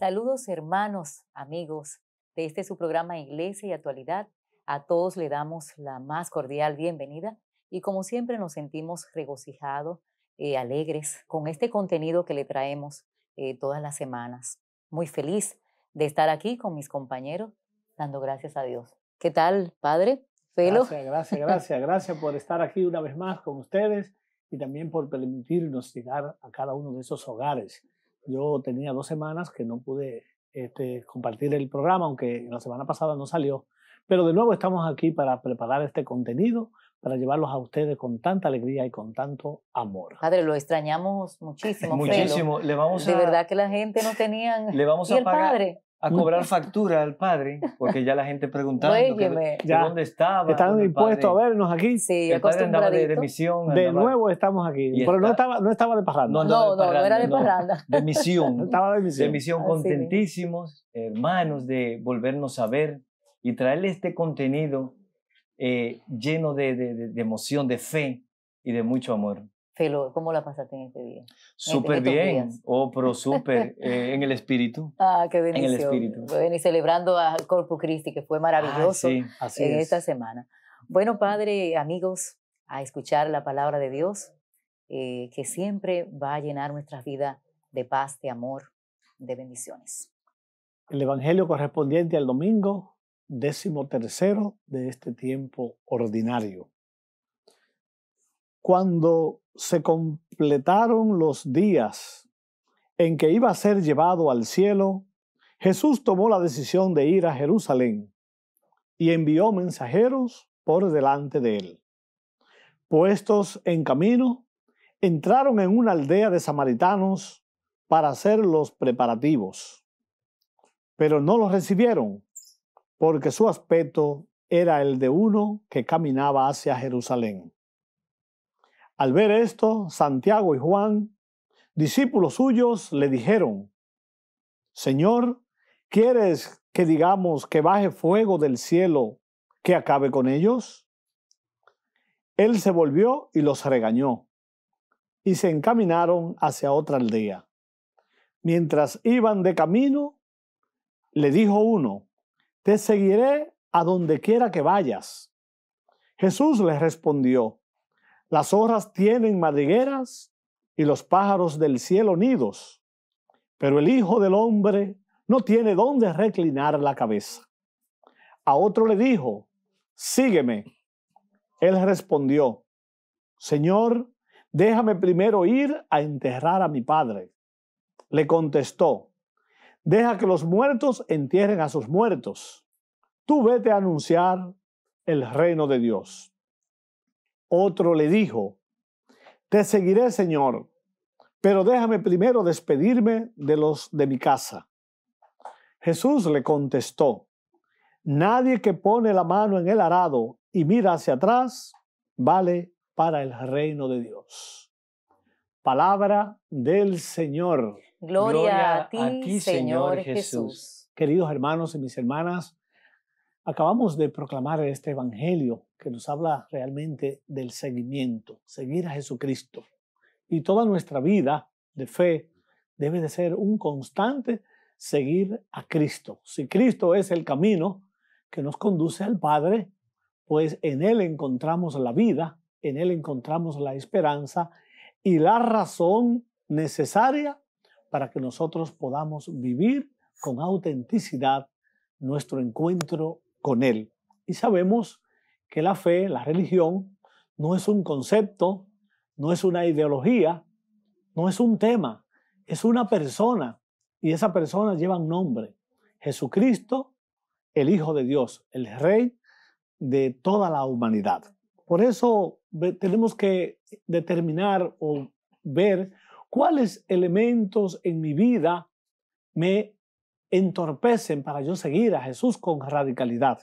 Saludos hermanos, amigos, de este su programa Iglesia y Actualidad. A todos le damos la más cordial bienvenida y como siempre nos sentimos regocijados, y eh, alegres con este contenido que le traemos eh, todas las semanas. Muy feliz de estar aquí con mis compañeros dando gracias a Dios. ¿Qué tal, Padre? Felo. gracias, gracias, gracias por estar aquí una vez más con ustedes y también por permitirnos llegar a cada uno de esos hogares yo tenía dos semanas que no pude este, compartir el programa, aunque la semana pasada no salió. Pero de nuevo estamos aquí para preparar este contenido, para llevarlos a ustedes con tanta alegría y con tanto amor. Padre, lo extrañamos muchísimo. Muchísimo. de verdad que la gente no tenía. Le vamos a Padre? a cobrar factura al padre, porque ya la gente preguntaba dónde estaba. Estaban impuestos a vernos aquí. Sí, padre andaba de, De nuevo estamos aquí, pero no estaba, no estaba de parranda. No, no, no, era de parranda. de misión. estaba de misión. De misión, contentísimos, hermanos, de volvernos a ver y traerle este contenido eh, lleno de, de, de emoción, de fe y de mucho amor. ¿cómo la pasaste en este día? Súper este, bien, oh, pero súper, eh, en el espíritu. Ah, qué bendición. En el espíritu. Bueno, y celebrando al Corpus Christi, que fue maravilloso en esta semana. Bueno, Padre, amigos, a escuchar la palabra de Dios, eh, que siempre va a llenar nuestras vidas de paz, de amor, de bendiciones. El Evangelio correspondiente al domingo décimo tercero de este tiempo ordinario. Cuando se completaron los días en que iba a ser llevado al cielo, Jesús tomó la decisión de ir a Jerusalén y envió mensajeros por delante de él. Puestos en camino, entraron en una aldea de samaritanos para hacer los preparativos, pero no los recibieron porque su aspecto era el de uno que caminaba hacia Jerusalén. Al ver esto, Santiago y Juan, discípulos suyos, le dijeron, Señor, ¿quieres que digamos que baje fuego del cielo que acabe con ellos? Él se volvió y los regañó, y se encaminaron hacia otra aldea. Mientras iban de camino, le dijo uno, Te seguiré a donde quiera que vayas. Jesús les respondió, las zorras tienen madrigueras y los pájaros del cielo nidos, pero el Hijo del Hombre no tiene dónde reclinar la cabeza. A otro le dijo, sígueme. Él respondió, Señor, déjame primero ir a enterrar a mi padre. Le contestó, deja que los muertos entierren a sus muertos. Tú vete a anunciar el reino de Dios. Otro le dijo, te seguiré, Señor, pero déjame primero despedirme de los de mi casa. Jesús le contestó, nadie que pone la mano en el arado y mira hacia atrás vale para el reino de Dios. Palabra del Señor. Gloria, a, ti, Señor, Jesús. Queridos hermanos y mis hermanas, Acabamos de proclamar este Evangelio que nos habla realmente del seguimiento, seguir a Jesucristo. Y toda nuestra vida de fe debe de ser un constante seguir a Cristo. Si Cristo es el camino que nos conduce al Padre, pues en Él encontramos la vida, en Él encontramos la esperanza y la razón necesaria para que nosotros podamos vivir con autenticidad nuestro encuentro con Él. Y sabemos que la fe, la religión, no es un concepto, no es una ideología, no es un tema, es una persona. Y esa persona lleva un nombre, Jesucristo, el Hijo de Dios, el Rey de toda la humanidad. Por eso tenemos que determinar o ver cuáles elementos en mi vida me entorpecen para yo seguir a Jesús con radicalidad.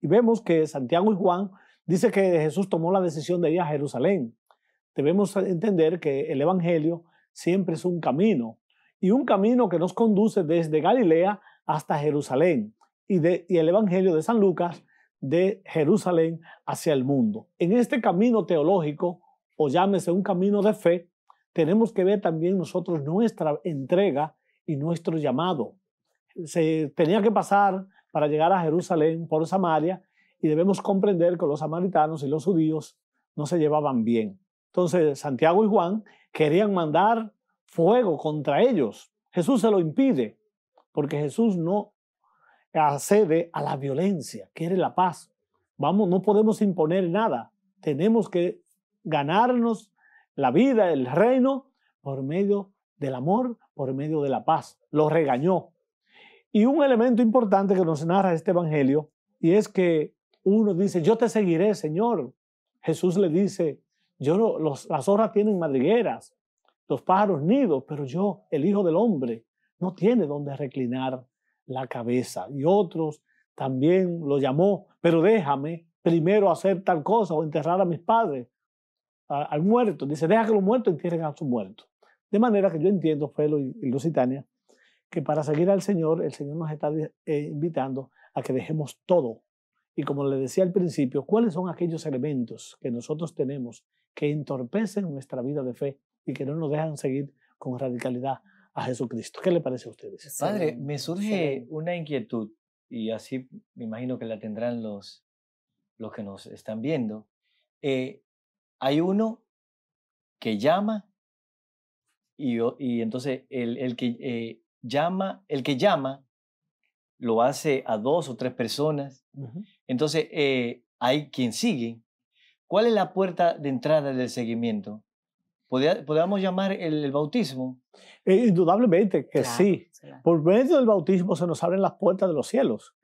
Y vemos que Santiago y Juan dice que Jesús tomó la decisión de ir a Jerusalén. Debemos entender que el Evangelio siempre es un camino y un camino que nos conduce desde Galilea hasta Jerusalén y, y el Evangelio de San Lucas de Jerusalén hacia el mundo. En este camino teológico, o llámese un camino de fe, tenemos que ver también nosotros nuestra entrega y nuestro llamado se tenía que pasar para llegar a Jerusalén por Samaria y debemos comprender que los samaritanos y los judíos no se llevaban bien. Entonces Santiago y Juan querían mandar fuego contra ellos. Jesús se lo impide porque Jesús no accede a la violencia, quiere la paz. Vamos, no podemos imponer nada. Tenemos que ganarnos la vida, el reino, por medio del amor, por medio de la paz. Lo regañó, y un elemento importante que nos narra este Evangelio, y es que uno dice, yo te seguiré, Señor. Jesús le dice, yo las zorras tienen madrigueras, los pájaros nidos, pero yo, el Hijo del Hombre, no tiene donde reclinar la cabeza. Y otros también lo llamó, pero déjame primero hacer tal cosa o enterrar a mis padres, al muerto. Dice, deja que los muertos entierren a sus muertos. De manera que yo entiendo, Felo y Lusitania, que para seguir al Señor, el Señor nos está eh, invitando a que dejemos todo. Y como le decía al principio, ¿cuáles son aquellos elementos que nosotros tenemos que entorpecen nuestra vida de fe y que no nos dejan seguir con radicalidad a Jesucristo? ¿Qué le parece a ustedes? Padre, me surge una inquietud y así me imagino que la tendrán los, los que nos están viendo. Eh, hay uno que llama y, y entonces el, el que eh, llama, el que llama lo hace a dos o tres personas. Entonces, eh, hay quien sigue. ¿Cuál es la puerta de entrada del seguimiento? ¿Podríamos llamar el, bautismo? Eh, indudablemente que sí. Por medio del bautismo se nos abren las puertas de los cielos.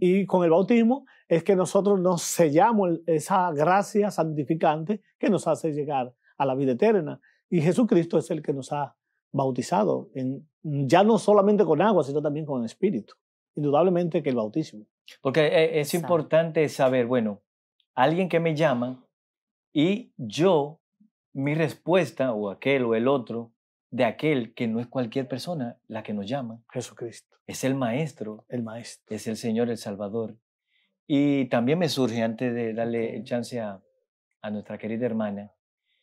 Y con el bautismo es que nosotros nos sellamos esa gracia santificante que nos hace llegar a la vida eterna. Y Jesucristo es el que nos ha bautizado, en, ya no solamente con agua, sino también con Espíritu. Indudablemente que el bautismo. Porque eh, es importante saber, bueno, alguien que me llama y yo, mi respuesta, o aquel o el otro, de aquel que no es cualquier persona la que nos llama. Jesucristo. Es el Maestro. El Maestro. Es el Señor, el Salvador. Y también me surge, antes de darle chance a, a nuestra querida hermana,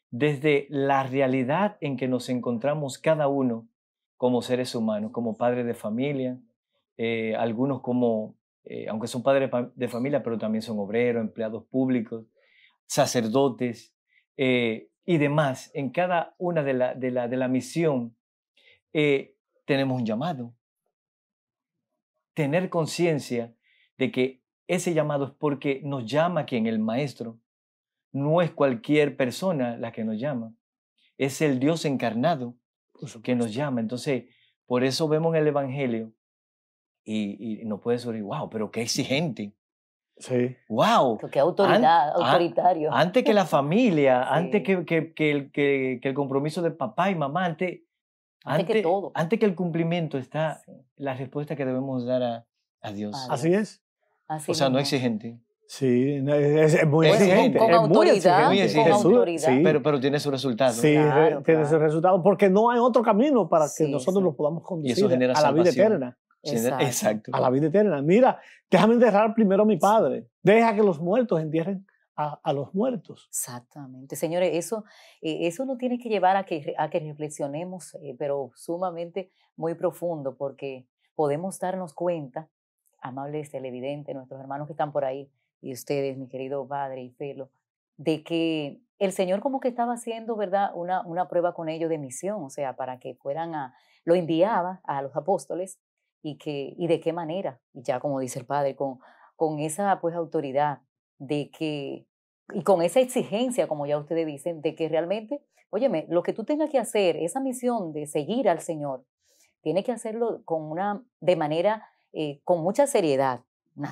desde la realidad en que nos encontramos cada uno como seres humanos, como padres de familia, eh, algunos como, eh, aunque son padres de familia, pero también son obreros, empleados públicos, sacerdotes eh, y demás. En cada una de la, de la, de la misión tenemos un llamado. Tener conciencia de que ese llamado es porque nos llama quien el Maestro, no es cualquier persona la que nos llama, es el Dios encarnado que nos llama. Entonces, por eso vemos en el Evangelio y, y nos puede decir, wow, pero qué exigente. Sí. ¡Wow! Qué autoridad, autoritario. antes que la familia, antes que, el, compromiso de papá y mamá, antes, antes, que todo. Antes que el cumplimiento está la respuesta que debemos dar a, Dios. Así es. Así o sea, no exigente. Sí, es, muy exigente. Con, es autoridad, muy exigente. Pero, tiene su resultado. Sí, tiene su resultado porque no hay otro camino para que nosotros lo podamos conducir a la vida eterna. Exacto. A la vida eterna. Mira, déjame enterrar primero a mi padre. Deja que los muertos entierren a, los muertos. Exactamente. Señores, eso, eh, eso nos tiene que llevar a que, a que reflexionemos, eh, pero sumamente muy profundo, porque podemos darnos cuenta, amables televidentes, nuestros hermanos que están por ahí, y ustedes, mi querido padre y pelo de que el Señor como que estaba haciendo, ¿verdad?, una, una prueba con ellos de misión, o sea, para que fueran a, lo enviaba a los apóstoles y, que, y de qué manera, y ya como dice el Padre, con, con esa pues autoridad de que, y con esa exigencia, como ya ustedes dicen, de que realmente, óyeme, lo que tú tengas que hacer, esa misión de seguir al Señor, tiene que hacerlo con una, de manera, eh, con mucha seriedad,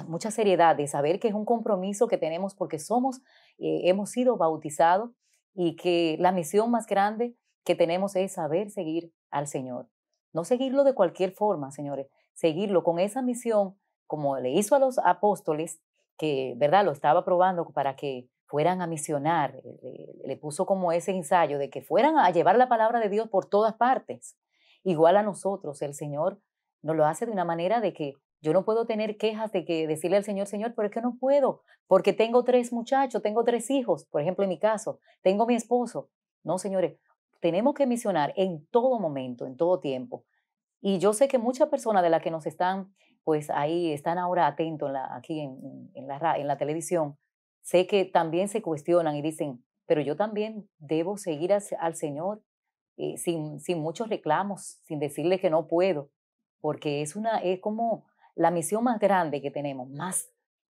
mucha seriedad de saber que es un compromiso que tenemos porque somos, eh, hemos sido bautizados y que la misión más grande que tenemos es saber seguir al Señor. No seguirlo de cualquier forma, señores, seguirlo con esa misión como le hizo a los apóstoles, que, ¿verdad? Lo estaba probando para que fueran a misionar, eh, le, puso como ese ensayo de que fueran a llevar la palabra de Dios por todas partes. Igual a nosotros, el Señor nos lo hace de una manera de que yo no puedo tener quejas de que decirle al Señor, Señor, pero es que no puedo, porque tengo tres muchachos, tengo tres hijos, por ejemplo, en mi caso, tengo mi esposo. No, señores, tenemos que misionar en todo momento, en todo tiempo. Y yo sé que muchas personas de las que nos están, pues ahí están ahora atentos aquí en, la, en la televisión, sé que también se cuestionan y dicen, pero yo también debo seguir al, Señor eh, sin, sin muchos reclamos, sin decirle que no puedo, porque es, una, es como la misión más grande que tenemos, más,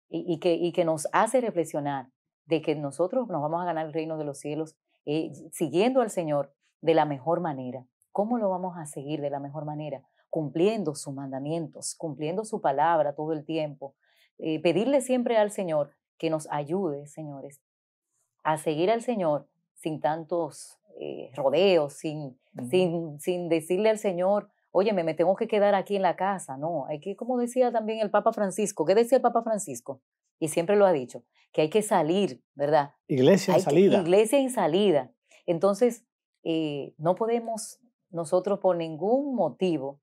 y, que, nos hace reflexionar de que nosotros nos vamos a ganar el reino de los cielos eh, siguiendo al Señor de la mejor manera. ¿Cómo lo vamos a seguir de la mejor manera? Cumpliendo sus mandamientos, cumpliendo su palabra todo el tiempo. Eh, pedirle siempre al Señor que nos ayude, señores, a seguir al Señor sin tantos eh, rodeos, sin, sin, sin decirle al Señor, óyeme, me tengo que quedar aquí en la casa, no, hay que, como decía también el Papa Francisco, ¿qué decía el Papa Francisco? Y siempre lo ha dicho, que hay que salir, ¿verdad? Iglesia en salida. iglesia en salida. Entonces, eh, no podemos nosotros por ningún motivo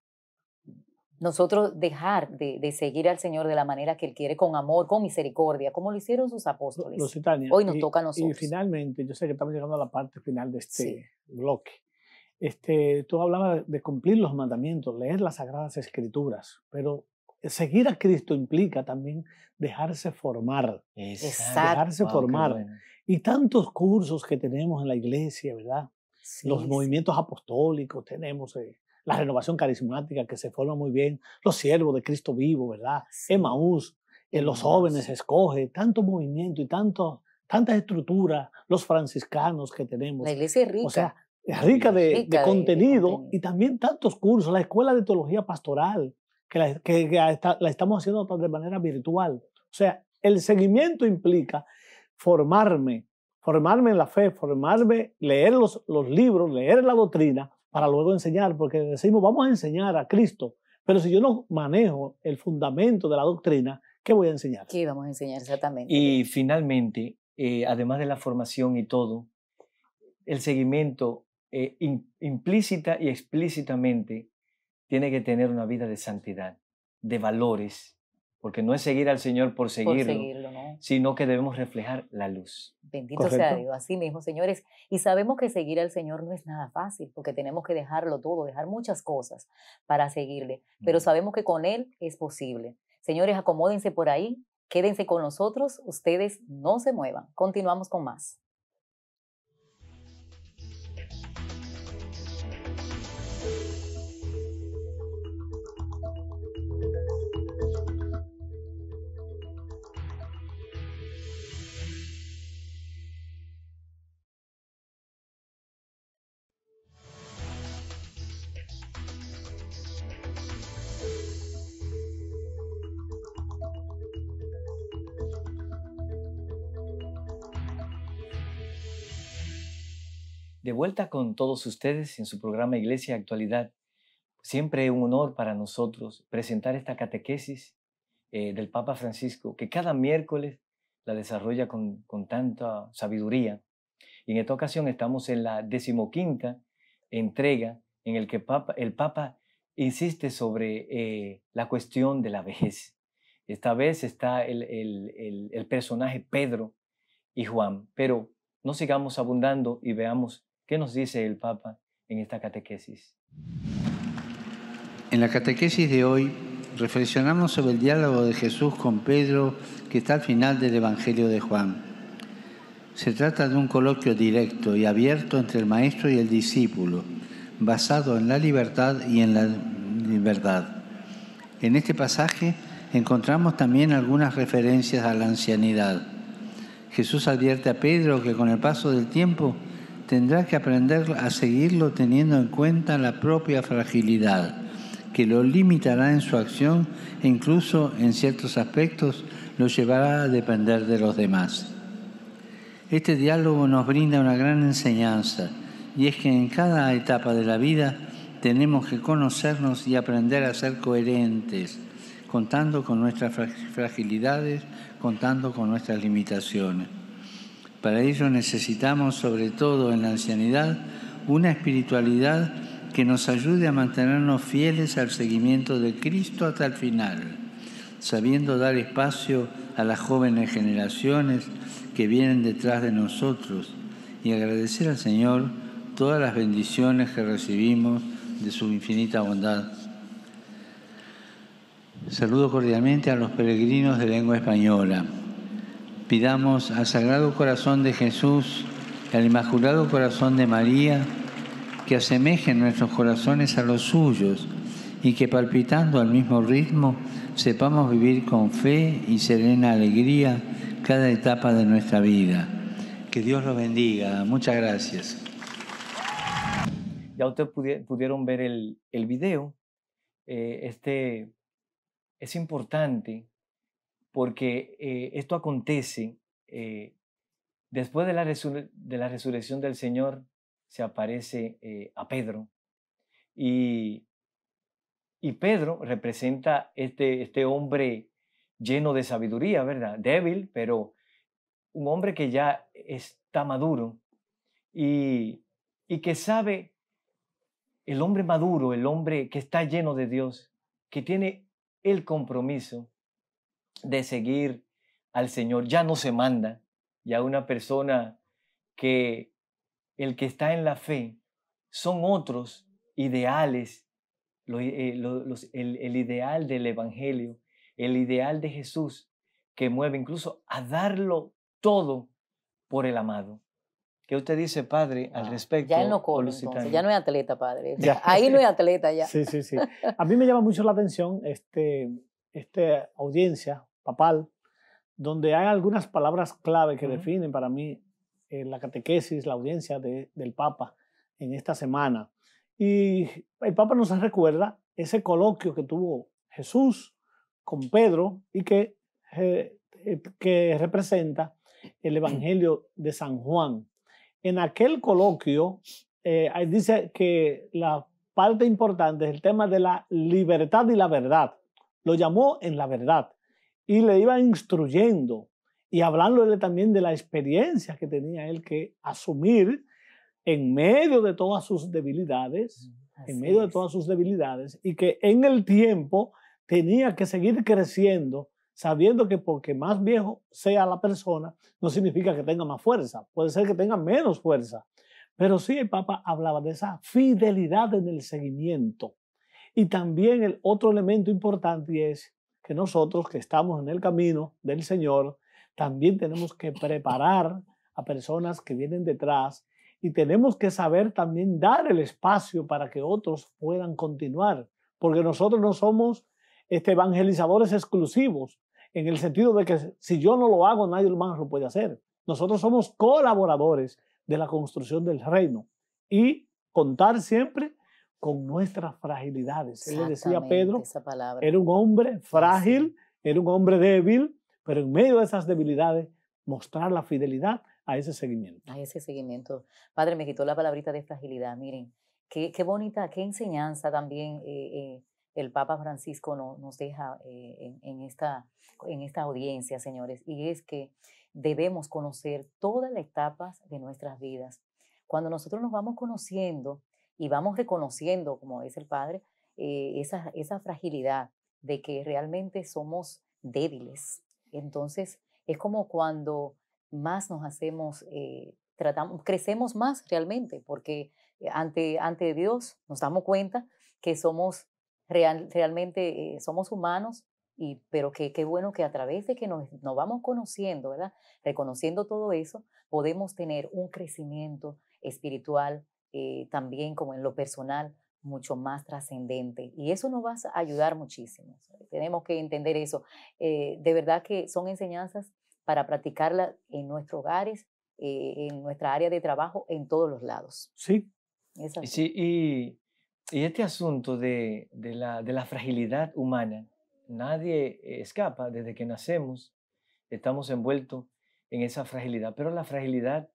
nosotros dejar de, seguir al Señor de la manera que Él quiere, con amor, con misericordia, como lo hicieron sus apóstoles. Hoy nos toca a nosotros. Y finalmente, yo sé que estamos llegando a la parte final de este bloque. Este, tú hablabas de cumplir los mandamientos, leer las sagradas escrituras, pero seguir a Cristo implica también dejarse formar. Exacto. Dejarse formar. Y tantos cursos que tenemos en la iglesia, ¿verdad? los movimientos apostólicos, tenemos eh, la renovación carismática que se forma muy bien, los siervos de Cristo vivo, ¿verdad? Sí. Eh, los jóvenes escoge, tanto movimiento y tanto, tantas estructuras, los franciscanos que tenemos. La iglesia es rica. O sea, rica de, rica de contenido y también tantos cursos, la Escuela de Teología Pastoral, que, la, estamos haciendo de manera virtual. O sea, el seguimiento implica formarme, formarme en la fe, formarme, leer los, libros, leer la doctrina para luego enseñar, porque decimos, vamos a enseñar a Cristo, pero si yo no manejo el fundamento de la doctrina, ¿qué voy a enseñar? ¿Qué vamos a enseñar exactamente? Y finalmente, eh, además de la formación y todo, el seguimiento eh, implícita y explícitamente tiene que tener una vida de santidad, de valores, porque no es seguir al Señor por seguirlo, sino que debemos reflejar la luz. Bendito sea Dios, así mismo, señores. Y sabemos que seguir al Señor no es nada fácil, porque tenemos que dejarlo todo, dejar muchas cosas para seguirle, pero sabemos que con Él es posible. Señores, acomódense por ahí, quédense con nosotros, ustedes no se muevan. Continuamos con más. vuelta con todos ustedes en su programa Iglesia Actualidad. Siempre es un honor para nosotros presentar esta catequesis eh, del Papa Francisco, que cada miércoles la desarrolla con, con tanta sabiduría. Y en esta ocasión estamos en la decimoquinta entrega en el que Papa, el Papa insiste sobre eh, la cuestión de la vejez. Esta vez está el, el, el personaje Pedro y Juan, pero no sigamos abundando y veamos ¿Qué nos dice el Papa en esta catequesis? En la catequesis de hoy reflexionamos sobre el diálogo de Jesús con Pedro que está al final del Evangelio de Juan. Se trata de un coloquio directo y abierto entre el maestro y el discípulo, basado en la libertad y en la verdad. En este pasaje encontramos también algunas referencias a la ancianidad. Jesús advierte a Pedro que con el paso del tiempo tendrá que aprender a seguirlo teniendo en cuenta la propia fragilidad, que lo limitará en su acción e incluso en ciertos aspectos lo llevará a depender de los demás. Este diálogo nos brinda una gran enseñanza y es que en cada etapa de la vida tenemos que conocernos y aprender a ser coherentes, contando con nuestras fragilidades, contando con nuestras limitaciones. Para ello necesitamos, sobre todo en la ancianidad, una espiritualidad que nos ayude a mantenernos fieles al seguimiento de Cristo hasta el final, sabiendo dar espacio a las jóvenes generaciones que vienen detrás de nosotros y agradecer al Señor todas las bendiciones que recibimos de su infinita bondad. Saludo cordialmente a los peregrinos de lengua española pidamos al Sagrado Corazón de Jesús y al Inmaculado Corazón de María que asemejen nuestros corazones a los suyos y que palpitando al mismo ritmo sepamos vivir con fe y serena alegría cada etapa de nuestra vida. Que Dios los bendiga. Muchas gracias. Ya ustedes pudieron ver el, video. Eh, este es importante porque eh, esto acontece eh, después de la, de la, resurrección del Señor, se aparece eh, a Pedro. Y, Pedro representa este, este hombre lleno de sabiduría, ¿verdad? Débil, pero un hombre que ya está maduro y, y que sabe, el hombre maduro, el hombre que está lleno de Dios, que tiene el compromiso de seguir al Señor ya no se manda, ya una persona que el que está en la fe son otros ideales, eh, el, ideal del Evangelio, el ideal de Jesús que mueve incluso a darlo todo por el amado. ¿Qué usted dice, padre, al ah, respecto? Ya no ya no es atleta, padre. Ahí no es atleta ya. Sí, sí, sí. A mí me llama mucho la atención este, este audiencia, papal, donde hay algunas palabras clave que definen para mí eh, la catequesis, la audiencia del Papa en esta semana. Y el Papa nos recuerda ese coloquio que tuvo Jesús con Pedro y que, eh, eh, que representa el Evangelio de San Juan. En aquel coloquio dice que la parte importante es el tema de la libertad y la verdad. Lo llamó en la verdad y le iba instruyendo y hablándole también de la experiencia que tenía él que asumir en medio de todas sus debilidades, en medio de todas sus debilidades, y que en el tiempo tenía que seguir creciendo, sabiendo que porque más viejo sea la persona, no significa que tenga más fuerza, puede ser que tenga menos fuerza, pero sí el Papa hablaba de esa fidelidad en el seguimiento. Y también el otro elemento importante es que nosotros que estamos en el camino del Señor, también tenemos que preparar a personas que vienen detrás y tenemos que saber también dar el espacio para que otros puedan continuar, porque nosotros no somos este, evangelizadores exclusivos, en el sentido de que si yo no lo hago, nadie más lo puede hacer. Nosotros somos colaboradores de la construcción del reino y contar siempre con nuestras fragilidades. Él le decía a Pedro, esa palabra. era un hombre frágil, era un hombre débil, pero en medio de esas debilidades mostrar la fidelidad a ese seguimiento. A ese seguimiento. Padre, me quitó la palabrita de fragilidad. Miren, qué, bonita, qué enseñanza también eh, eh, el Papa Francisco nos deja eh, en, en, esta, en esta audiencia, señores, y es que debemos conocer todas las etapas de nuestras vidas. Cuando nosotros nos vamos conociendo, y vamos reconociendo, como dice el padre, eh, esa, esa fragilidad de que realmente somos débiles. Entonces, es como cuando más nos hacemos, eh, tratamos, crecemos más realmente, porque eh, ante, ante Dios nos damos cuenta que somos realmente, somos humanos, y, pero qué bueno que a través de que nos, nos vamos conociendo, ¿verdad? Reconociendo todo eso, podemos tener un crecimiento espiritual, eh, también como en lo personal mucho más trascendente y eso nos va a ayudar muchísimo. Tenemos que entender eso. Eh, de verdad que son enseñanzas para practicarlas en nuestros hogares, eh, en nuestra área de trabajo, en todos los lados. Sí. sí y, este asunto de, la, de la fragilidad humana, nadie escapa desde que nacemos, estamos envueltos en esa fragilidad, pero la fragilidad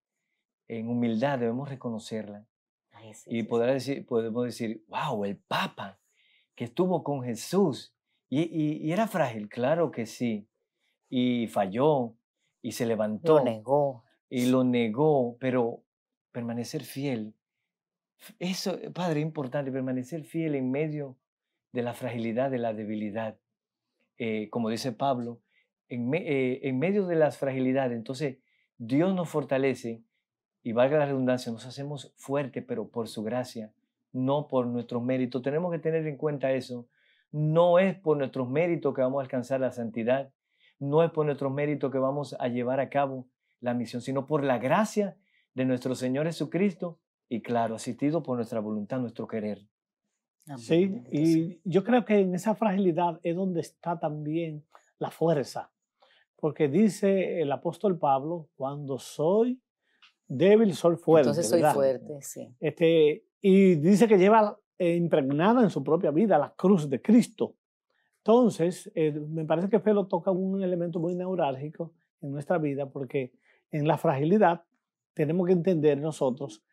en humildad debemos reconocerla y podemos decir, wow, el Papa que estuvo con Jesús y, era frágil, claro que sí, y falló y se levantó. negó. Y lo negó, pero permanecer fiel, eso, eh, Padre, es importante, permanecer fiel en medio de la fragilidad, de la debilidad. Eh, como dice Pablo, en, eh, en medio de las fragilidades, entonces Dios nos fortalece y valga la redundancia, nos hacemos fuerte pero por su gracia, no por nuestros méritos. Tenemos que tener en cuenta eso. No es por nuestros méritos que vamos a alcanzar la santidad, no es por nuestros méritos que vamos a llevar a cabo la misión, sino por la gracia de nuestro Señor Jesucristo y claro, asistido por nuestra voluntad, nuestro querer. Sí, y yo creo que en esa fragilidad es donde está también la fuerza, porque dice el apóstol Pablo, cuando soy débil soy fuerte. Entonces soy fuerte, sí. Este, y dice que lleva eh, impregnada en su propia vida la cruz de Cristo. Entonces, eh, me parece que Felo toca un elemento muy neurálgico en nuestra vida, porque en la fragilidad tenemos que entender nosotros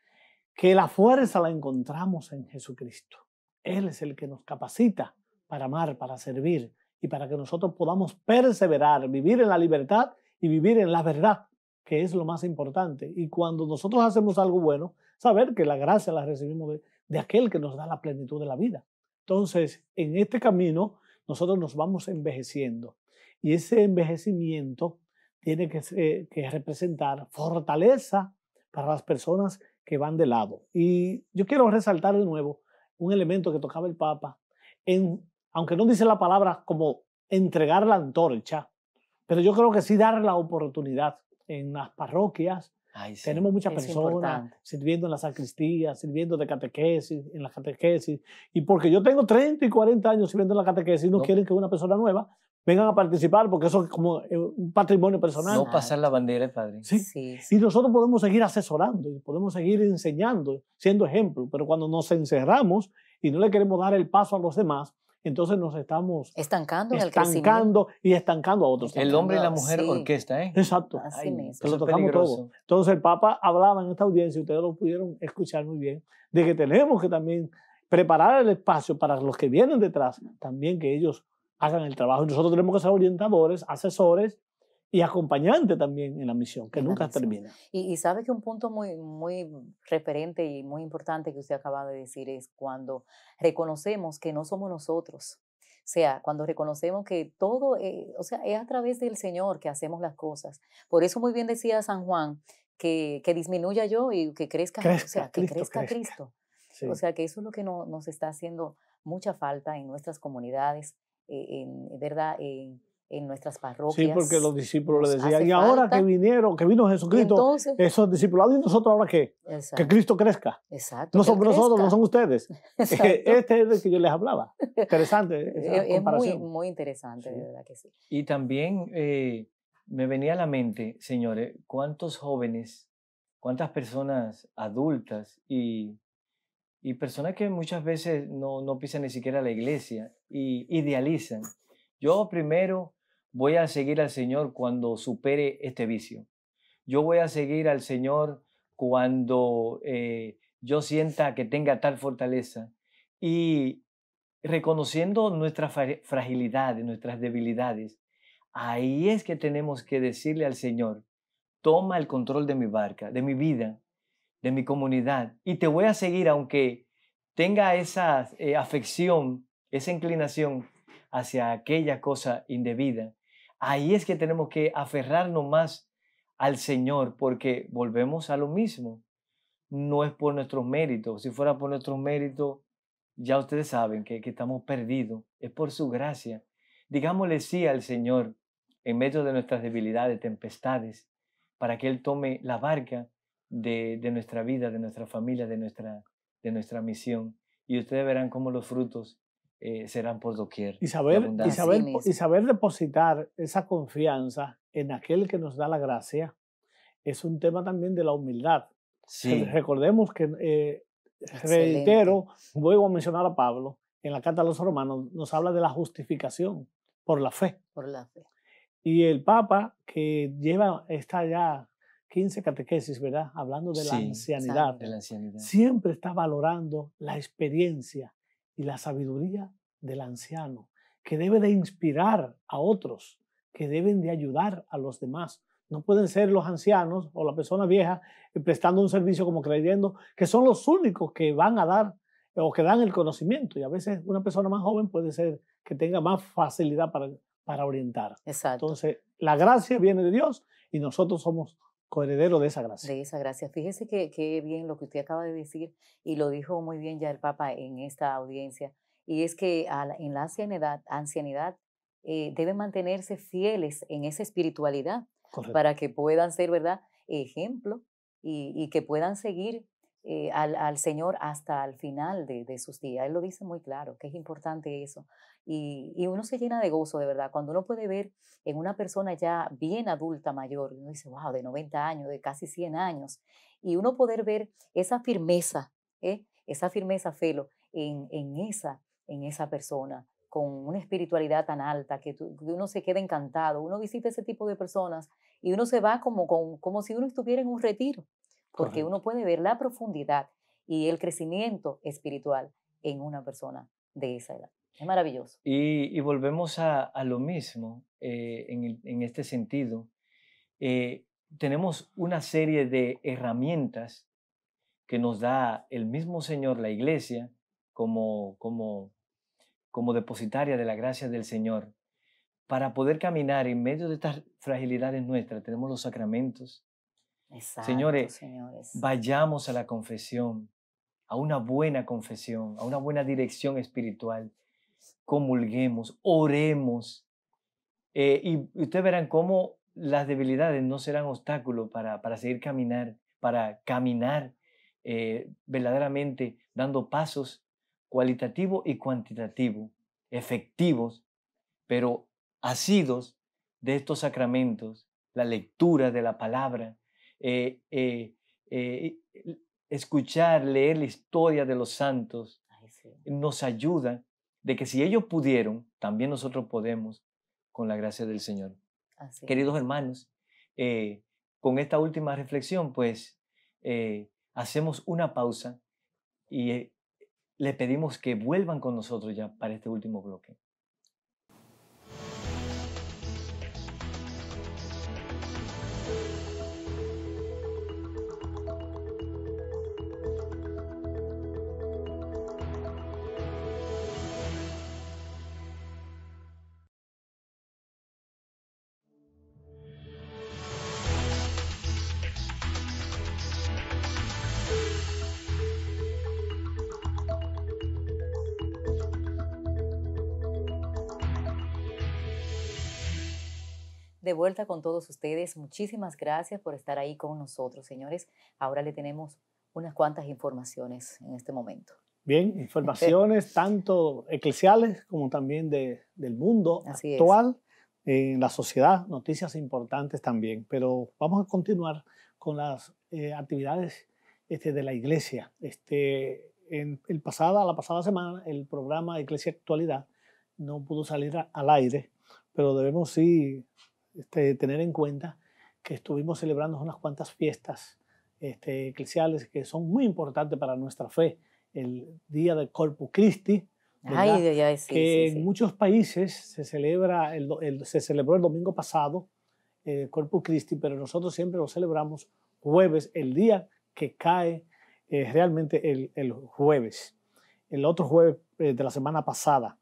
que la fuerza la encontramos en Jesucristo. Él es el que nos capacita para amar, para servir y para que nosotros podamos perseverar, vivir en la libertad y vivir en la verdad que es lo más importante. Y cuando nosotros hacemos algo bueno, saber que la gracia la recibimos de, aquel que nos da la plenitud de la vida. Entonces, en este camino, nosotros nos vamos envejeciendo. Y ese envejecimiento tiene que, que, representar fortaleza para las personas que van de lado. Y yo quiero resaltar de nuevo un elemento que tocaba el Papa, en, aunque no dice la palabra como entregar la antorcha, pero yo creo que sí dar la oportunidad en las parroquias. Tenemos muchas personas sirviendo en la sacristía, sirviendo de catequesis, en la catequesis. Y porque yo tengo 30 y 40 años sirviendo en la catequesis, no, no. quieren que una persona nueva vengan a participar porque eso es como eh, un patrimonio personal. No pasar la bandera, padre. ¿Sí? Sí, sí. Y nosotros podemos seguir asesorando, podemos seguir enseñando, siendo ejemplo, pero cuando nos encerramos y no le queremos dar el paso a los demás, entonces nos estamos estancando, y estancando a otros. El hombre y la ah, mujer orquesta, ¿eh? Exacto. Así Lo todo. Entonces el Papa hablaba en esta audiencia, ustedes lo pudieron escuchar muy bien, de que tenemos que también preparar el espacio para los que vienen detrás, también que ellos hagan el trabajo. Nosotros tenemos que ser orientadores, asesores y acompañante también en la misión, que nunca termina. Y, sabe que un punto muy, muy referente y muy importante que usted acaba de decir es cuando reconocemos que no somos nosotros. O sea, cuando reconocemos que todo, eh, o sea, es a través del Señor que hacemos las cosas. Por eso muy bien decía San Juan, que, que disminuya yo y que crezca, o sea, que crezca, Cristo. O sea, que eso es lo que nos está haciendo mucha falta en nuestras comunidades, eh, en ¿verdad? en nuestras parroquias. Sí, porque los discípulos le decían, y ahora que vinieron, que vino Jesucristo, esos discípulos, ah, ¿y nosotros ahora qué? Que Cristo crezca. Exacto. No somos nosotros, no son ustedes. E, Exacto. Este es el que yo les hablaba. Interesante. es Muy, muy interesante, de verdad que sí. Y también eh, me venía a la mente, señores, cuántos jóvenes, cuántas personas adultas y, y personas que muchas veces no, no pisan ni siquiera la iglesia y idealizan. Yo primero voy a seguir al Señor cuando supere este vicio. Yo voy a seguir al Señor cuando eh, yo sienta que tenga tal fortaleza. Y reconociendo nuestras fragilidades, nuestras debilidades, ahí es que tenemos que decirle al Señor, toma el control de mi barca, de mi vida, de mi comunidad, y te voy a seguir aunque tenga esa eh, afección, esa inclinación hacia aquella cosa indebida, Ahí es que tenemos que aferrarnos más al Señor, porque volvemos a lo mismo. No es por nuestros méritos. Si fuera por nuestros méritos, ya ustedes saben que, estamos perdidos. Es por su gracia. Digámosle sí al Señor en medio de nuestras debilidades, tempestades, para que Él tome la barca de, de, nuestra vida, de nuestra familia, de nuestra, de nuestra misión. Y ustedes verán cómo los frutos eh, serán por doquier. Y saber, y saber, y saber depositar esa confianza en aquel que nos da la gracia es un tema también de la humildad. Recordemos que, eh, reitero, vuelvo a mencionar a Pablo, en la Carta a los Romanos nos habla de la justificación por la fe. Por la fe. Y el Papa, que lleva, está ya 15 catequesis, ¿verdad? Hablando de, la, ancianidad, de la ancianidad. Siempre está valorando la experiencia y la sabiduría del anciano, que debe de inspirar a otros, que deben de ayudar a los demás. No pueden ser los ancianos o la persona vieja eh, prestando un servicio como creyendo que son los únicos que van a dar eh, o que dan el conocimiento. Y a veces una persona más joven puede ser que tenga más facilidad para, orientar. Entonces, la gracia viene de Dios y nosotros somos coheredero de esa gracia. De esa gracia. Fíjese que, bien lo que usted acaba de decir y lo dijo muy bien ya el Papa en esta audiencia, y es que en la ancianidad, ancianidad eh, deben mantenerse fieles en esa espiritualidad para que puedan ser, ¿verdad?, ejemplo y, y, que puedan seguir eh, al, al, Señor hasta el final de, de, sus días. Él lo dice muy claro, que es importante eso. Y, y, uno se llena de gozo, de verdad, cuando uno puede ver en una persona ya bien adulta, mayor, uno dice, wow, de 90 años, de casi 100 años, y uno poder ver esa firmeza, ¿eh? esa firmeza, Felo, en, en, esa, en esa persona con una espiritualidad tan alta que, uno se queda encantado, uno visita ese tipo de personas y uno se va como, con como si uno estuviera en un retiro porque uno puede ver la profundidad y el crecimiento espiritual en una persona de esa edad. Es maravilloso. Y, volvemos a, lo mismo eh, en, este sentido. Eh, tenemos una serie de herramientas que nos da el mismo Señor, la iglesia, como, como, como depositaria de la gracia del Señor. Para poder caminar en medio de estas fragilidades nuestras, tenemos los sacramentos, señores, vayamos a la confesión, a una buena confesión, a una buena dirección espiritual. Comulguemos, oremos. Eh, y ustedes verán cómo las debilidades no serán obstáculo para, para seguir caminar, para caminar eh, verdaderamente dando pasos cualitativo y cuantitativo, efectivos, pero asidos de estos sacramentos, la lectura de la palabra, eh, eh, eh, escuchar, leer la historia de los santos, nos ayuda de que si ellos pudieron, también nosotros podemos con la gracia del Señor. Queridos hermanos, con esta última reflexión, pues hacemos una pausa y le pedimos que vuelvan con nosotros ya para este último bloque. vuelta con todos ustedes. Muchísimas gracias por estar ahí con nosotros, señores. Ahora le tenemos unas cuantas informaciones en este momento. Bien, informaciones tanto eclesiales como también de, del mundo actual, en la sociedad, noticias importantes también. Pero vamos a continuar con las eh, actividades este, de la iglesia. Este, en el pasada, la pasada semana, el programa Iglesia Actualidad no pudo salir al aire, pero debemos sí este, tener en cuenta que estuvimos celebrando unas cuantas fiestas este, eclesiales que son muy importantes para nuestra fe. El día del Corpus Christi, que en muchos países se, celebra el, se celebró el domingo pasado eh, el Corpus Christi, pero nosotros siempre lo celebramos jueves, el día que cae eh, realmente el, el, jueves, el otro jueves eh, de la semana pasada.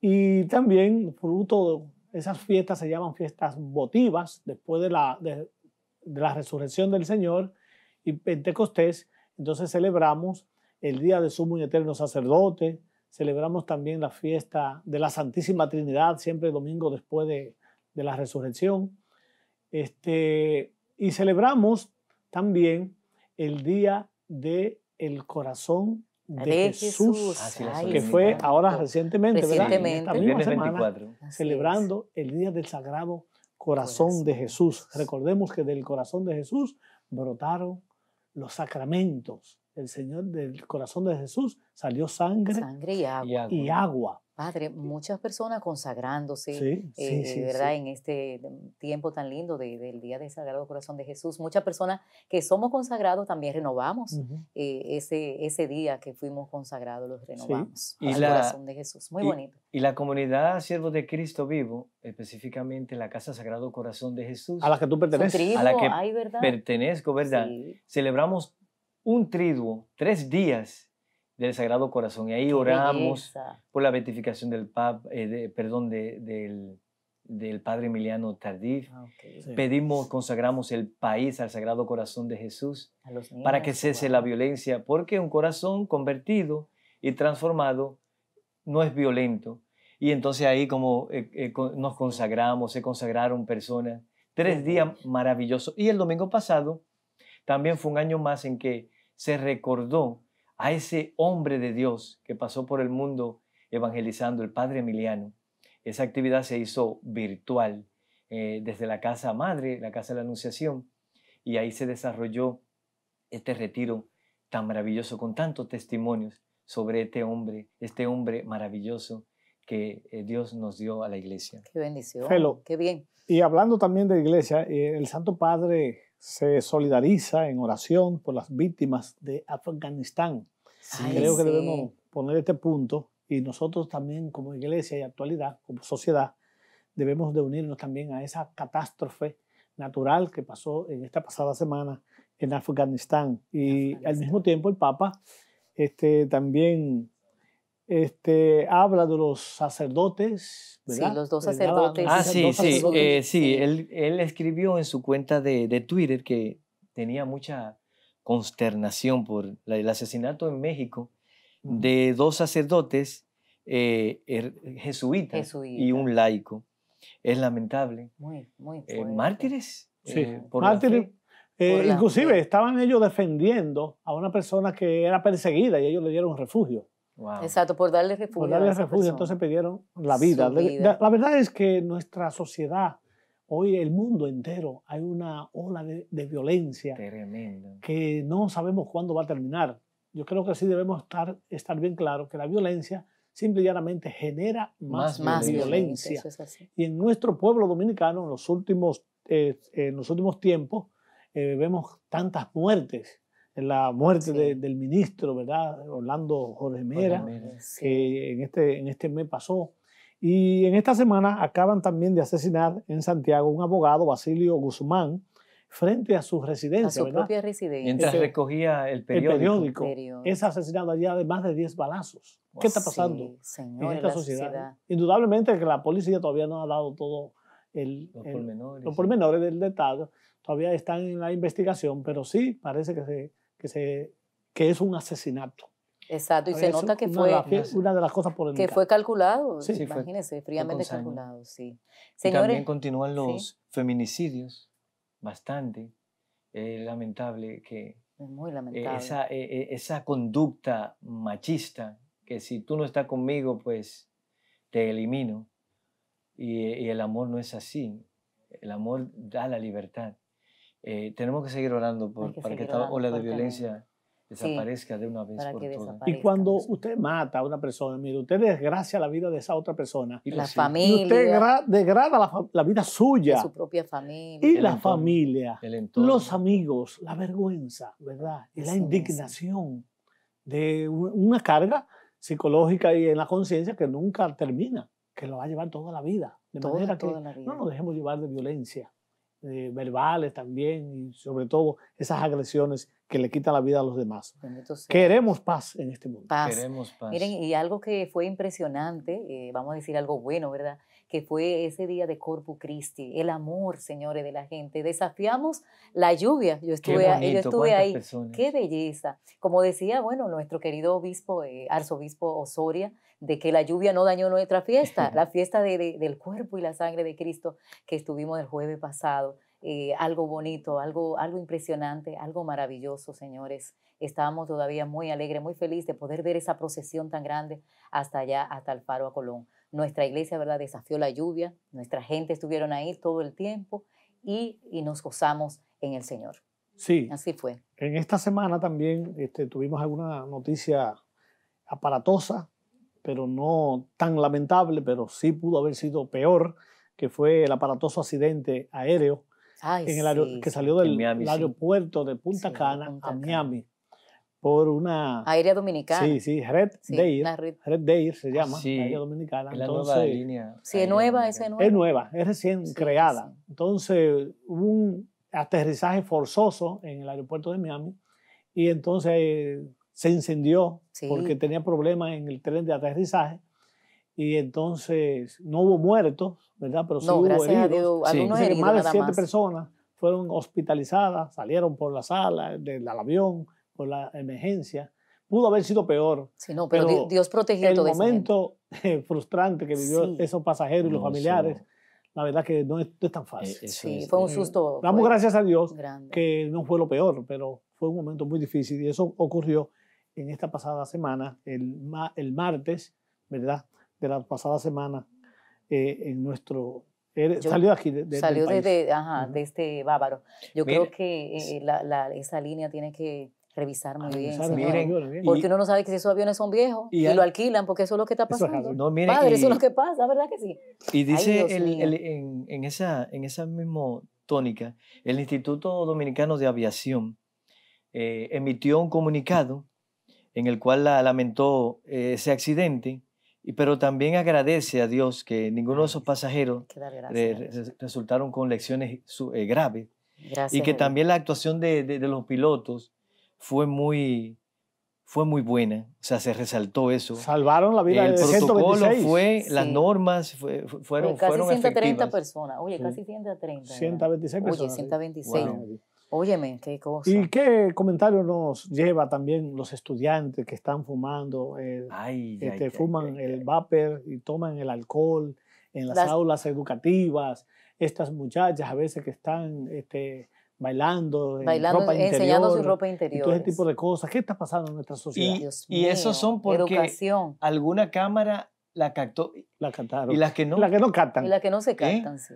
Y también, fruto esas fiestas se llaman fiestas votivas después de la, de, la resurrección del Señor y Pentecostés. Entonces celebramos el día de su y eterno sacerdote, celebramos también la fiesta de la Santísima Trinidad, siempre domingo después de, la resurrección. Este, y celebramos también el día del el corazón de, Jesús, que fue ahora recientemente, celebrando el Día del Sagrado Corazón, de Jesús. Recordemos que del corazón de Jesús brotaron los sacramentos. El Señor del corazón de Jesús salió sangre, Y agua. Padre, muchas personas consagrándose, eh, ¿verdad? En este mm, tiempo tan lindo del Día del Sagrado Corazón de Jesús, muchas personas que somos consagrados también renovamos eh, ese, ese día que fuimos consagrados, los renovamos al la, corazón de Jesús. Muy bonito. Y la comunidad Siervos de Cristo Vivo, específicamente la Casa Sagrado Corazón de Jesús. A la que tú perteneces. a la que pertenezco, ¿verdad? Celebramos un triduo, tres días del Sagrado Corazón. Y ahí oramos por la beatificación del Papa, eh, perdón, del, Padre Emiliano Tardif. Ah, Pedimos, consagramos el país al Sagrado Corazón de Jesús para que cese la violencia, porque un corazón convertido y transformado no es violento. Y entonces ahí como eh, eh, nos consagramos, se consagraron personas. Tres días maravillosos. Y el domingo pasado también fue un año más en que se recordó a ese hombre de Dios que pasó por el mundo evangelizando, el padre Emiliano. Esa actividad se hizo virtual eh, desde la casa madre, la casa de la Anunciación, y ahí se desarrolló este retiro tan maravilloso con tantos testimonios sobre este hombre, este hombre maravilloso que eh, Dios nos dio a la iglesia. Qué bendición. Qué bien. Y hablando también de iglesia, eh, el Santo Padre se solidariza en oración por las víctimas de Afganistán. Creo que debemos poner este punto y nosotros también como iglesia y actualidad, como sociedad, debemos de unirnos también a esa catástrofe natural que pasó en esta pasada semana en Afganistán. Y al mismo tiempo el Papa este, también este, habla de los sacerdotes. ¿verdad? Sí, los dos eh, sacerdotes. Ah, sí, sí, eh, sí. Él, él, escribió en su cuenta de, de, Twitter que tenía mucha consternación por el asesinato en México de dos sacerdotes eh, er, jesuitas y un laico. Es lamentable. Muy, muy eh, mártires. Sí. Por mártires. inclusive estaban ellos defendiendo a una persona que era perseguida y ellos le dieron refugio. Exacto, por darle refugio. Por darle refugio, entonces pidieron la vida. La verdad es que nuestra sociedad, hoy el mundo entero, hay una ola de, violencia que no sabemos cuándo va a terminar. Yo creo que sí debemos estar, estar bien claro que la violencia simple y llanamente genera más, violencia. y en nuestro pueblo dominicano, en los últimos, eh, en los últimos tiempos, eh, vemos tantas muertes la muerte del ministro, ¿verdad? Orlando Jorge Mera, que en este, en este mes pasó. Y en esta semana acaban también de asesinar en Santiago un abogado, Basilio Guzmán, frente a su residencia. A su propia residencia. Mientras recogía el periódico. Es asesinado allá de más de 10 balazos. ¿Qué está pasando en esta sociedad? Indudablemente que la policía todavía no ha dado todo el, los, pormenores, los pormenores del detalle. Todavía están en la investigación, pero sí parece que se que, se, que es un asesinato. Exacto, y se nota que fue una de las, cosas que fue calculado, imagínese imagínense, fríamente calculado, sí. también continúan los feminicidios, bastante eh, lamentable que muy eh, lamentable. Eh, esa, conducta machista que si tú no estás conmigo, pues te elimino. y el amor no es así. El amor da la libertad. Eh, tenemos que seguir orando por, para que esta ola de violencia desaparezca de una vez por todas. Y cuando pues. usted mata a una persona, mire, usted desgracia la vida de esa otra persona. Y la familia. usted degrada la, vida suya. su propia familia. Y la familia. Los amigos, la vergüenza, ¿verdad? Y la indignación de una carga psicológica y en la conciencia que nunca termina, que lo va a llevar toda la vida. De manera que toda la vida. no nos dejemos llevar de violencia. Eh, verbales también y sobre todo esas agresiones que le quitan la vida a los demás. Queremos paz en este mundo. Queremos paz. Miren, y algo que fue impresionante, eh, vamos a decir algo bueno, ¿verdad? que fue ese día de Corpus Christi, el amor, señores, de la gente. Desafiamos la lluvia, yo estuve, ahí, yo estuve ahí, qué belleza. Como decía, bueno, nuestro querido obispo, eh, arzobispo Osoria, de que la lluvia no dañó nuestra fiesta, la fiesta del cuerpo y la sangre de Cristo que estuvimos el jueves pasado. Eh, algo bonito, algo, algo impresionante, algo maravilloso, señores. Estábamos todavía muy alegres, muy felices de poder ver esa procesión tan grande hasta allá, hasta el Faro a Colón. Nuestra iglesia, ¿verdad?, desafió la lluvia, nuestra gente estuvieron ahí todo el tiempo y, nos gozamos en el Señor. Sí. Así fue. En esta semana también este, tuvimos alguna noticia aparatosa, pero no tan lamentable, pero sí pudo haber sido peor, que fue el aparatoso accidente aéreo en el que salió del aeropuerto de Punta Cana a Miami por una... Aérea Dominicana. Sí, sí, Red Deir. Red... Deir se ah, llama, sí, Aérea Dominicana. la Entonces, nueva línea. Sí, es nueva, es nueva. Es nueva, es recién creada. Entonces hubo un aterrizaje forzoso en el aeropuerto de Miami y entonces eh, se incendió porque tenía problemas en el tren de aterrizaje y entonces no hubo muertos, ¿verdad? Pero sí no, hubo heridos. A Dios, algunos heridos, más de siete personas fueron hospitalizadas, salieron por la sala del avión, por la emergencia. Pudo haber sido peor. Sí, no, pero, Dios protegió el momento eh, frustrante que vivió esos pasajeros y los familiares. La verdad que no es, tan fácil. E-, sí, fue un eh, susto. damos gracias a Dios que no fue lo peor, pero fue un momento muy difícil y eso ocurrió en esta pasada semana, el, el martes, ¿verdad? De la pasada semana eh, en nuestro er, salió de, de salió del De, ajá, de este bávaro. Yo creo que la, la, esa línea tiene que revisar muy bien. porque uno no sabe que si esos aviones son viejos y, lo alquilan, porque eso es lo que está pasando. no, miren, Padre, eso es lo que pasa, ¿verdad que sí? Y dice en, esa, en esa misma tónica, el Instituto Dominicano de Aviación eh, emitió un comunicado en el cual lamentó eh, ese accidente, y, pero también agradece a Dios que ninguno de esos pasajeros resultaron con lecciones eh, graves. y que también la actuación de los pilotos fue muy, fue muy buena. O sea, se resaltó eso. Salvaron la vida el de 126. protocolo fue, las normas fueron, Oye, casi 130 personas. Oye, casi 130. 126 personas. Oye, 126. Óyeme, qué cosa. ¿Y qué comentario nos lleva también los estudiantes que están fumando? Eh, este, fuman el vapor y toman el alcohol en las, aulas educativas. Estas muchachas a veces que están este, bailando, ropa interior, enseñando su ropa interior. Todo ese tipo de cosas. ¿Qué está pasando en nuestra sociedad? Y, eso y son porque alguna cámara la captó. La cantaron. Y las que no. Las que no cantan. las que no se ¿Eh? cantan, sí.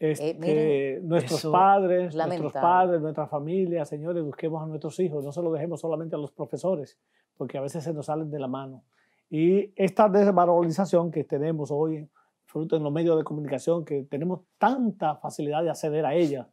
Este, eh, nuestros padres, nuestros padres, nuestra familia, señores, busquemos a nuestros hijos, no se lo dejemos solamente a los profesores, porque a veces se nos salen de la mano. Y esta desvalorización que tenemos hoy, fruto en los medios de comunicación, que tenemos tanta facilidad de acceder a ella,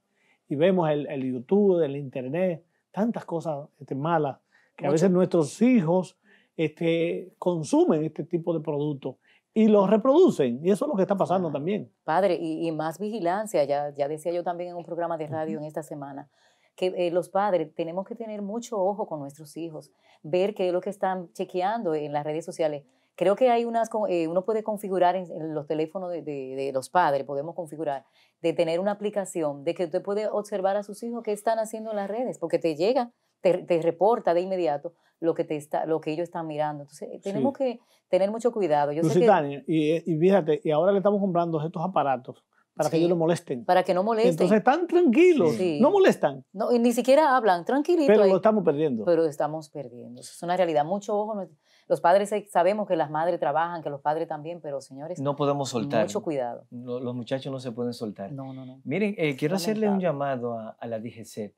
y vemos el, YouTube, el Internet, tantas cosas este, malas que a veces nuestros hijos este, consumen este tipo de productos y los reproducen. Y eso es lo que está pasando también. Padre, y, más vigilancia, ya, ya decía yo también en un programa de radio en esta semana que eh, los padres tenemos que tener mucho ojo con nuestros hijos, ver qué es lo que están chequeando en las redes sociales, Creo que hay unas, eh, uno puede configurar en, los teléfonos de, los padres, podemos configurar, de tener una aplicación, de que usted puede observar a sus hijos qué están haciendo en las redes, porque te llega, te, reporta de inmediato lo que, te está, lo que ellos están mirando. Entonces, eh, tenemos que tener mucho cuidado. Eh, y, fíjate, y ahora le estamos comprando estos aparatos para que ellos lo molesten. Para que no molesten. Entonces están tranquilos, no molestan. No, y ni siquiera hablan, tranquilitos. Pero lo estamos perdiendo. Pero lo estamos perdiendo. es una realidad. Mucho ojo. Los padres sabemos que las madres trabajan, que los padres también, pero señores, no podemos soltar. Mucho cuidado. los muchachos no se pueden soltar. No, no, no. Miren, eh, quiero hacerle un llamado a, la DGC.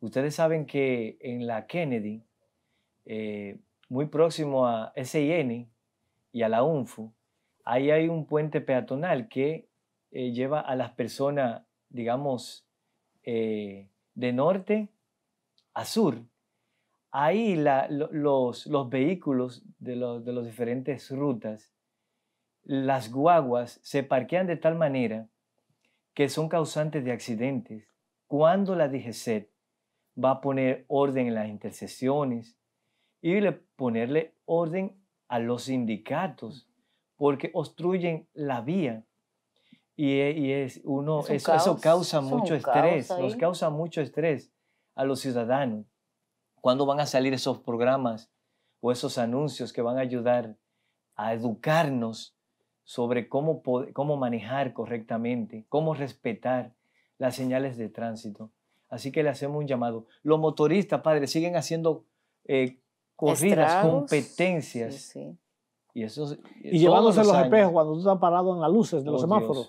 Ustedes saben que en la Kennedy, eh, muy próximo a SIN y a la UNFU, ahí hay un puente peatonal que eh, lleva a las personas, digamos, de norte a sur ahí los, vehículos de, los, las diferentes rutas, las guaguas se parquean de tal manera que son causantes de accidentes. Cuando la DGC va a poner orden en las intersecciones y le, ponerle orden a los sindicatos porque obstruyen la vía. Y, eh, es uno, eso, eso, causa mucho estrés, nos causa mucho estrés a los ciudadanos. ¿Cuándo van a salir esos programas o esos anuncios que van a ayudar a educarnos sobre cómo, cómo manejar correctamente, cómo respetar las señales de tránsito? Así que le hacemos un llamado. Los motoristas, padre, siguen haciendo eh, corridas, competencias. Y, eso, eh, llevándose los, los espejos cuando tú estás parado en las luces de los oh, semáforos.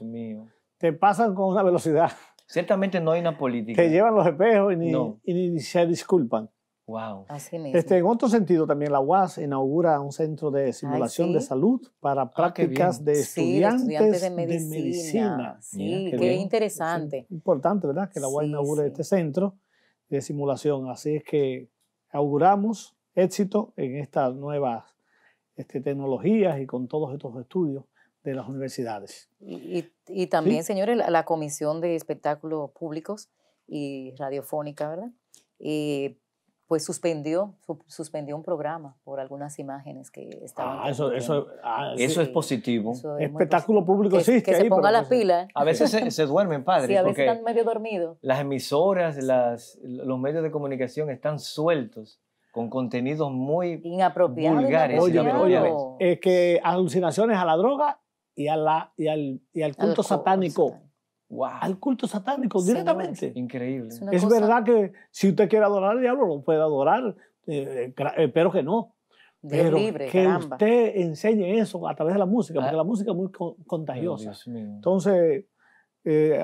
Te pasan con una velocidad. Ciertamente no hay una política. Te llevan los espejos y y ni se disculpan. Wow. Este, en otro sentido, también la UAS inaugura un centro de simulación de salud para ah, prácticas de, estudiantes de, medicina. Sí, qué, interesante. importante, ¿verdad? Que la UAS inaugure este centro de simulación. Así es que auguramos éxito en estas nuevas este, tecnologías y con todos estos estudios de las universidades. Y, también, señores, la, Comisión de Espectáculos Públicos y Radiofónica, ¿verdad? Y eh, pues suspendió, suspendió un programa por algunas imágenes que estaban. Ah, eso, ah, eso, es positivo. Espectáculo público sí. Que, se ponga la pila. A veces se, duermen, padre. Sí, a veces están medio dormidos. Las emisoras, los medios de comunicación están sueltos con contenidos muy vulgares. es que alucinaciones a la droga y, a y al, y culto satánico al culto satánico directamente. increíble. Es, verdad que si usted quiere adorar al diablo, lo puede adorar, eh, eh, eh, pero que no. pero que usted enseñe eso a través de la música, porque ah. la música es muy contagiosa. Entonces,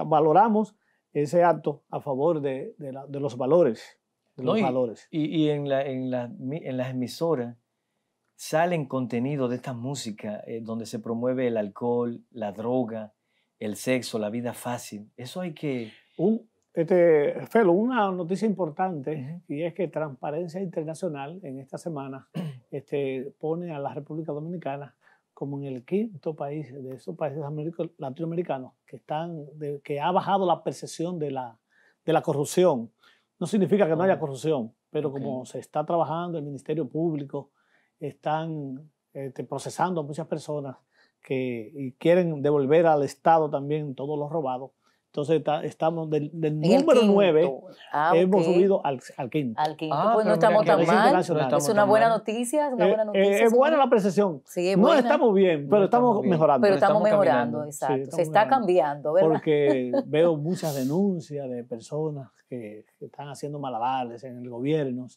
valoramos ese acto a favor de, los valores. los y, valores. Y, en, en, las emisoras salen contenido de esta música donde se promueve el alcohol, la droga, el sexo, la vida fácil. Eso hay que... Un, este, Felo, una noticia importante, y es que Transparencia Internacional en esta semana este, pone a la República Dominicana como en el quinto país de esos países latinoamericanos que, están, que ha bajado la percepción de la, de la corrupción. No significa que no haya oh. corrupción, pero como se está trabajando el Ministerio Público, están este, procesando a muchas personas, que quieren devolver al Estado también todo lo robado. Entonces estamos del, número 9, ah, hemos subido al, al, quinto. Al quinto, ah, pues no estamos tan mal. es una eh, buena eh, noticia, es buena la precesión. no estamos bien, pero estamos, mejorando. Pero estamos, mejorando, exacto. Se está cambiando, ¿verdad? Porque veo muchas denuncias de personas que, están haciendo malabares en el gobierno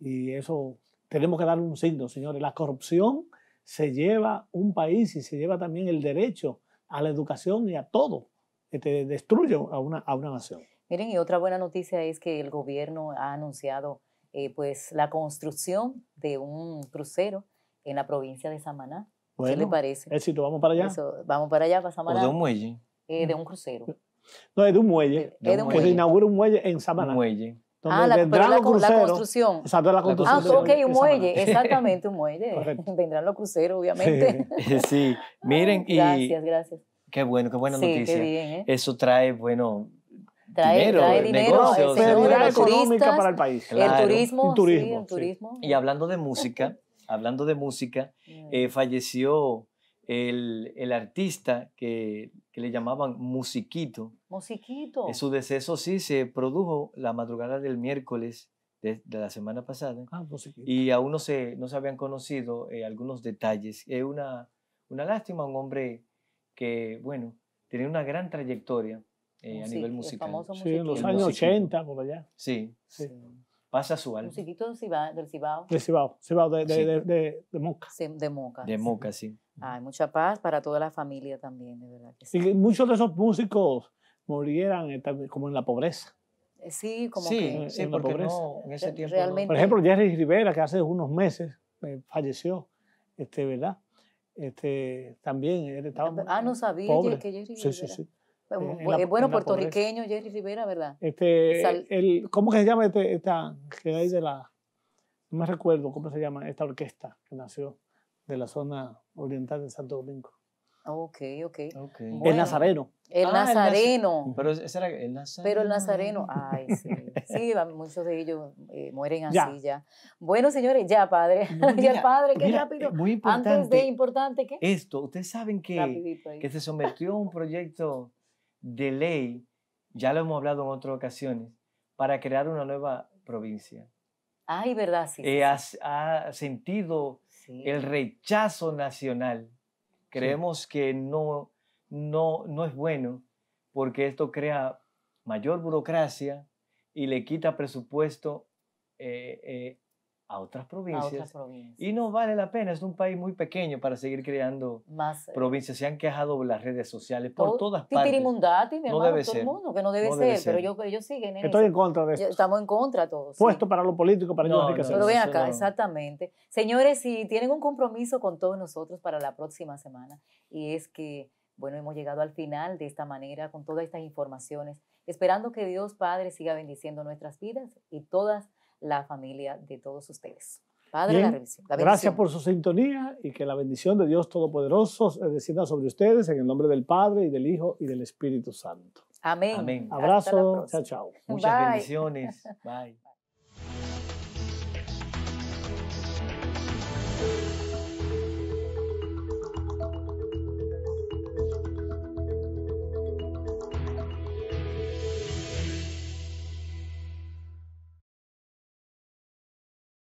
y eso tenemos que dar un signo, señores. La corrupción se lleva un país y se lleva también el derecho a la educación y a todo. Que te destruye a una, una nación. Miren, y otra buena noticia es que el gobierno ha anunciado eh, pues la construcción de un crucero en la provincia de Samaná. ¿Qué le parece? Éxito, vamos para allá. vamos para allá, para Samaná. de un muelle. Eh, de mm. un crucero. No, es de un muelle. Eh, es de un un muelle en Samaná. Un muelle ah, la, la, construcción. Exacto, la construcción. Ah, ok, un muelle, exactamente, un muelle. vendrán los cruceros, obviamente. Sí, miren. Y gracias, gracias. Qué bueno, qué buena noticia. Qué bien, ¿eh? Eso trae, bueno, trae dinero, trae dinero negocios, seguridad económica para el país. El turismo, sí, el turismo. Y hablando de música, hablando de música, eh, falleció el, el artista que, que, le llamaban Musiquito. Musiquito. En eh, su deceso sí se produjo la madrugada del miércoles de, la semana pasada. Ah, y aún no se, no se habían conocido eh, algunos detalles. Es una, una lástima, un hombre que, bueno, tenía una gran trayectoria eh, a nivel musical. Sí, en los años 80, por allá. Sí. sí. Pasa su alma. Musiquito del Cibao. Del Cibao, de, de, de, de, Moca. Sí, de Moca. De Moca, sí. Hay mucha paz para toda la familia también, de verdad. Que sí. Y muchos de esos músicos murieran eh, como en la pobreza. Eh, sí, como que en la pobreza. en ese tiempo Por ejemplo, Jerry Rivera, que hace unos meses eh, falleció, este, ¿verdad? Este, también él estaba Ah, no sabía que Jerry Rivera. Sí, sí, pues, sí. Pues, es bueno puertorriqueño, Jerry Rivera, ¿verdad? Este, el, ¿Cómo que se llama esta que hay de la... No me recuerdo cómo se llama esta orquesta que nació de la zona oriental de Santo Domingo. Ok, ok. okay. el Nazareno. El ah, Nazareno. Pero ese era el Nazareno. Pero el Nazareno, ay, sí. Sí, muchos de ellos eh, mueren así ya. Bueno, señores, ya, padre. ya, padre, qué rápido. Muy importante. Antes de importante, ¿qué? Esto, ustedes saben que, que se sometió a un proyecto de ley, ya lo hemos hablado en otras ocasiones, para crear una nueva provincia. Ay, verdad, sí. Eh, ha sentido el rechazo nacional. Creemos que no, no, no es bueno porque esto crea mayor burocracia y le quita presupuesto eh, eh, a otras provincias. Y no vale la pena, es un país muy pequeño para seguir creando eh, provincias. Se han quejado las redes sociales por todas partes. no debe ser. que no debe, ser, pero ellos siguen en Estoy en contra de esto. Estamos en contra todos. Puesto para lo político, para no, Pero ven acá, exactamente. Señores, si tienen un compromiso con todos nosotros para la próxima semana, y es que, bueno, hemos llegado al final de esta manera, con todas estas informaciones, esperando que Dios Padre siga bendiciendo nuestras vidas y todas la familia de todos ustedes. Padre, la revisión, Gracias por su sintonía y que la bendición de Dios Todopoderoso eh, descienda sobre ustedes en el nombre del Padre y del Hijo y del Espíritu Santo. Amén. Abrazo. Chao, Muchas bendiciones. Bye.